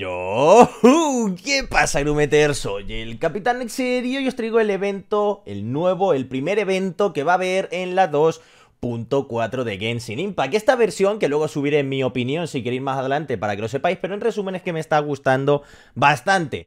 Yo, uh, ¿qué pasa, Grumeter? Soy el Capitán Exedio y os traigo el evento, el nuevo, el primer evento que va a haber en la 2.4 de Genshin Impact. Esta versión, que luego subiré en mi opinión si queréis más adelante para que lo sepáis, pero en resumen es que me está gustando bastante.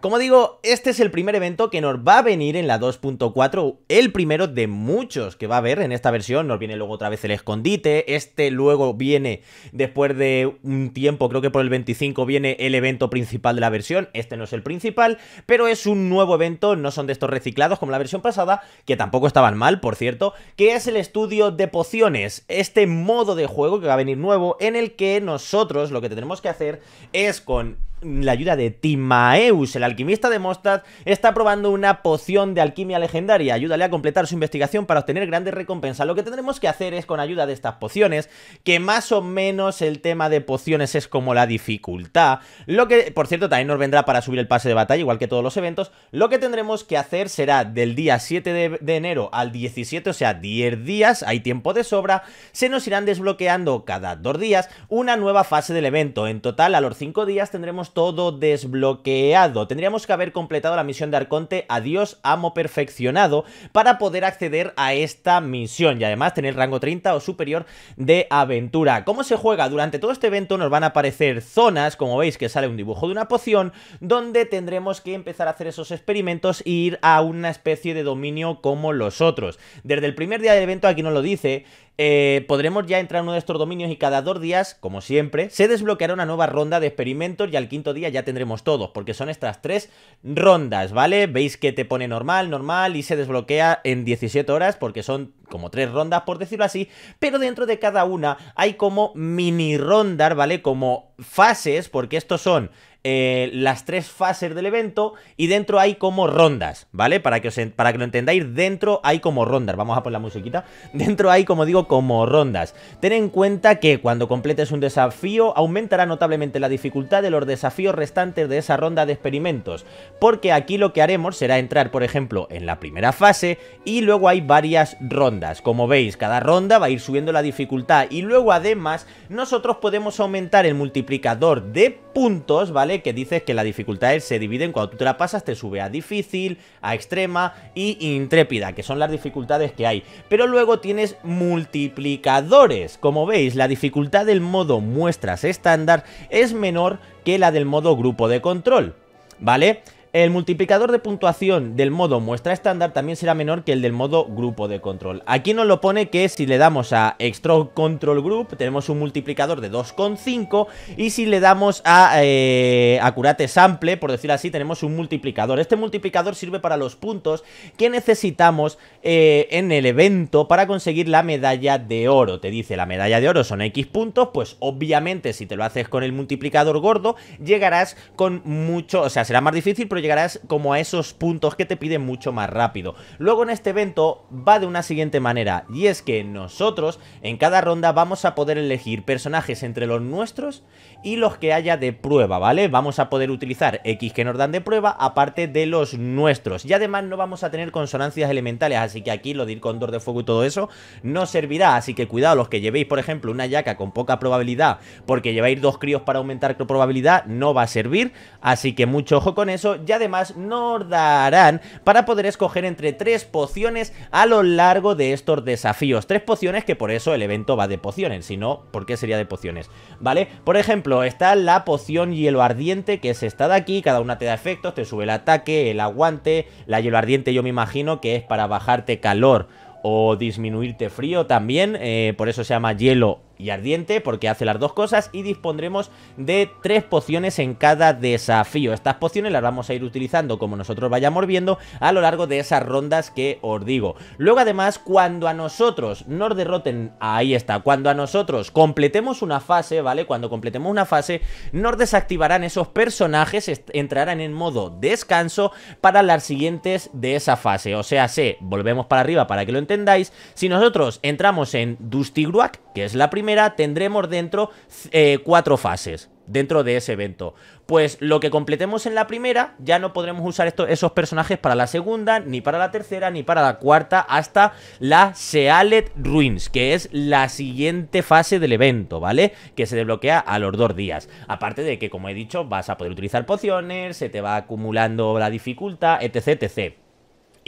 Como digo, este es el primer evento que nos va a venir en la 2.4, el primero de muchos que va a haber en esta versión, nos viene luego otra vez el escondite, este luego viene después de un tiempo, creo que por el 25 viene el evento principal de la versión, este no es el principal, pero es un nuevo evento, no son de estos reciclados como la versión pasada, que tampoco estaban mal, por cierto, que es el estudio de pociones, este modo de juego que va a venir nuevo, en el que nosotros lo que tenemos que hacer es con la ayuda de Timaeus, el alquimista de Mostad, está probando una poción de alquimia legendaria. Ayúdale a completar su investigación para obtener grandes recompensas. Lo que tendremos que hacer es, con ayuda de estas pociones, que más o menos el tema de pociones es como la dificultad. Lo que, por cierto, también nos vendrá para subir el pase de batalla, igual que todos los eventos. Lo que tendremos que hacer será del día 7 de, enero al 17, o sea, 10 días, hay tiempo de sobra. Se nos irán desbloqueando cada dos días una nueva fase del evento. En total, a los 5 días tendremos todo desbloqueado. Tendríamos que haber completado la misión de Arconte Adiós Amo Perfeccionado para poder acceder a esta misión y además tener rango 30 o superior de aventura. ¿Cómo se juega? Durante todo este evento nos van a aparecer zonas, como veis que sale un dibujo de una poción, donde tendremos que empezar a hacer esos experimentos e ir a una especie de dominio como los otros. Desde el primer día del evento, aquí no lo dice, eh, podremos ya entrar en uno de estos dominios y cada dos días, como siempre, se desbloqueará una nueva ronda de experimentos y al quinto día ya tendremos todos, porque son estas tres rondas, ¿vale? Veis que te pone normal, normal y se desbloquea en 17 horas porque son como tres rondas, por decirlo así, pero dentro de cada una hay como mini rondas, ¿vale? Como fases, porque estos son eh, las tres fases del evento y dentro hay como rondas, ¿vale? Para que, para que lo entendáis, dentro hay como rondas. Vamos a poner la musiquita. Dentro hay, como digo, como rondas. Ten en cuenta que cuando completes un desafío, aumentará notablemente la dificultad de los desafíos restantes de esa ronda de experimentos. Porque aquí lo que haremos será entrar, por ejemplo, en la primera fase y luego hay varias rondas. Como veis, cada ronda va a ir subiendo la dificultad y luego además nosotros podemos aumentar el multiplicador de puntos, ¿vale? Que dices que las dificultades se dividen cuando tú te la pasas, te sube a difícil, a extrema y intrépida, que son las dificultades que hay. Pero luego tienes multiplicadores. Como veis, la dificultad del modo muestras estándar es menor que la del modo grupo de control. ¿Vale? El multiplicador de puntuación del modo muestra estándar también será menor que el del modo grupo de control. Aquí nos lo pone que si le damos a extra Control Group tenemos un multiplicador de 2,5 y si le damos a eh, Acurate Sample, por decirlo así, tenemos un multiplicador. Este multiplicador sirve para los puntos que necesitamos eh, en el evento para conseguir la medalla de oro. Te dice la medalla de oro son X puntos, pues obviamente si te lo haces con el multiplicador gordo llegarás con mucho, o sea, será más difícil, pero llegarás como a esos puntos que te piden mucho más rápido. Luego en este evento va de una siguiente manera, y es que nosotros en cada ronda vamos a poder elegir personajes entre los nuestros y los que haya de prueba, ¿vale? Vamos a poder utilizar X que nos dan de prueba aparte de los nuestros. Y además no vamos a tener consonancias elementales, así que aquí lo de ir con dor de fuego y todo eso no servirá, así que cuidado los que llevéis, por ejemplo, una yaca con poca probabilidad porque lleváis dos críos para aumentar probabilidad, no va a servir, así que mucho ojo con eso y además nos darán para poder escoger entre tres pociones a lo largo de estos desafíos. Tres pociones que por eso el evento va de pociones, si no, ¿por qué sería de pociones? ¿Vale? Por ejemplo, está la poción hielo ardiente, que es esta de aquí, cada una te da efectos, te sube el ataque, el aguante, la hielo ardiente yo me imagino que es para bajarte calor o disminuirte frío también, eh, por eso se llama hielo y ardiente porque hace las dos cosas y dispondremos de tres pociones en cada desafío. Estas pociones las vamos a ir utilizando como nosotros vayamos viendo a lo largo de esas rondas que os digo. Luego además cuando a nosotros nos derroten, ahí está, cuando a nosotros completemos una fase, ¿vale? Cuando completemos una fase nos desactivarán esos personajes, entrarán en modo descanso para las siguientes de esa fase. O sea, se volvemos para arriba para que lo entendáis. Si nosotros entramos en Dusty Dustigruak, que es la primera, tendremos dentro eh, cuatro fases dentro de ese evento. Pues lo que completemos en la primera, ya no podremos usar estos, esos personajes para la segunda, ni para la tercera, ni para la cuarta, hasta la Sealet Ruins, que es la siguiente fase del evento, ¿vale? Que se desbloquea a los dos días. Aparte de que, como he dicho, vas a poder utilizar pociones, se te va acumulando la dificultad, etc, etc.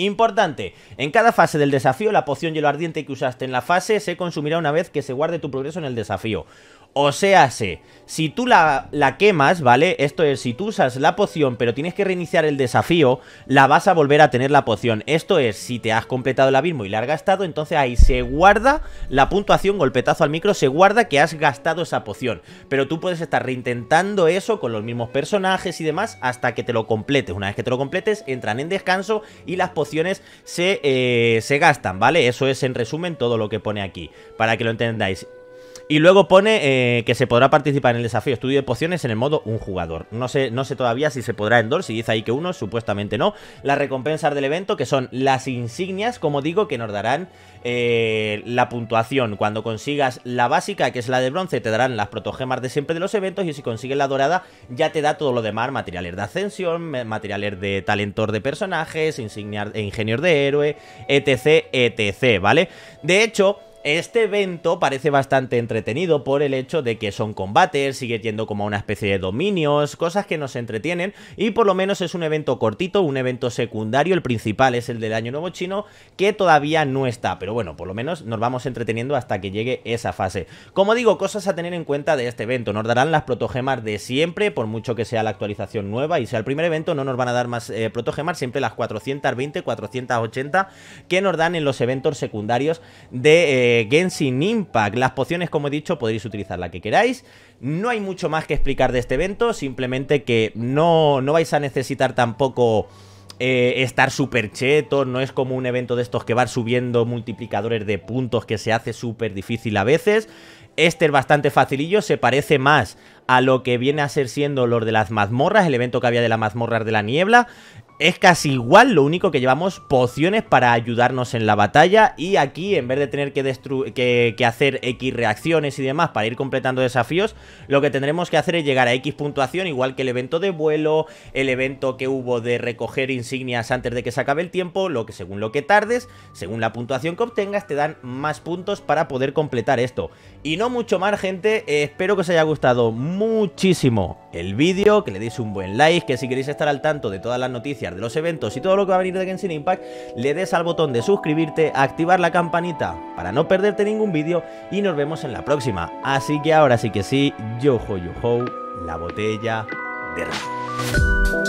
Importante, en cada fase del desafío la poción hielo ardiente que usaste en la fase se consumirá una vez que se guarde tu progreso en el desafío. O sea, si tú la, la, quemas, ¿vale? Esto es, si tú usas la poción pero tienes que reiniciar el desafío, la vas a volver a tener la poción. Esto es, si te has completado el abismo y la has gastado, entonces ahí se guarda la puntuación, golpetazo al micro, se guarda que has gastado esa poción. Pero tú puedes estar reintentando eso con los mismos personajes y demás hasta que te lo completes. Una vez que te lo completes, entran en descanso y las pociones se, eh, se gastan, ¿vale? Eso es en resumen todo lo que pone aquí, para que lo entendáis. Y luego pone eh, que se podrá participar en el desafío estudio de pociones en el modo un jugador. No sé, no sé todavía si se podrá en dos, si dice ahí que uno, supuestamente no. Las recompensas del evento, que son las insignias, como digo, que nos darán eh, la puntuación. Cuando consigas la básica, que es la de bronce, te darán las protogemas de siempre de los eventos. Y si consigues la dorada, ya te da todo lo demás: materiales de ascensión, materiales de talentor de personajes, insignias e ingenios de héroe, etc, etc, ¿vale? De hecho. Este evento parece bastante entretenido por el hecho de que son combates, sigue yendo como una especie de dominios, cosas que nos entretienen y por lo menos es un evento cortito, un evento secundario, el principal es el del Año Nuevo Chino que todavía no está, pero bueno, por lo menos nos vamos entreteniendo hasta que llegue esa fase. Como digo, cosas a tener en cuenta de este evento, nos darán las protogemas de siempre, por mucho que sea la actualización nueva y sea el primer evento, no nos van a dar más eh, protogemas, siempre las 420, 480 que nos dan en los eventos secundarios de... Eh, Genshin Impact. Las pociones, como he dicho, Podéis utilizar la que queráis. No hay mucho más que explicar de este evento, simplemente que no, no vais a necesitar tampoco... Eh, estar súper cheto, no es como un evento de estos que va subiendo multiplicadores de puntos que se hace súper difícil a veces. Este es bastante facilillo, se parece más a lo que viene a ser siendo los de las mazmorras, el evento que había de las mazmorras de la niebla es casi igual, lo único que llevamos pociones para ayudarnos en la batalla y aquí en vez de tener que, hacer X reacciones y demás para ir completando desafíos, lo que tendremos que hacer es llegar a X puntuación, igual que el evento de vuelo, el evento que hubo de recoger insignias antes de que se acabe el tiempo, lo que según lo que tardes, según la puntuación que obtengas, te dan más puntos para poder completar esto. Y no mucho más gente, espero que os haya gustado muchísimo el vídeo, que le deis un buen like, que si queréis estar al tanto de todas las noticias, de los eventos y todo lo que va a venir de Genshin Impact, le des al botón de suscribirte, activar la campanita para no perderte ningún vídeo y nos vemos en la próxima. Así que ahora sí que sí, yo ho, yo la botella de rap.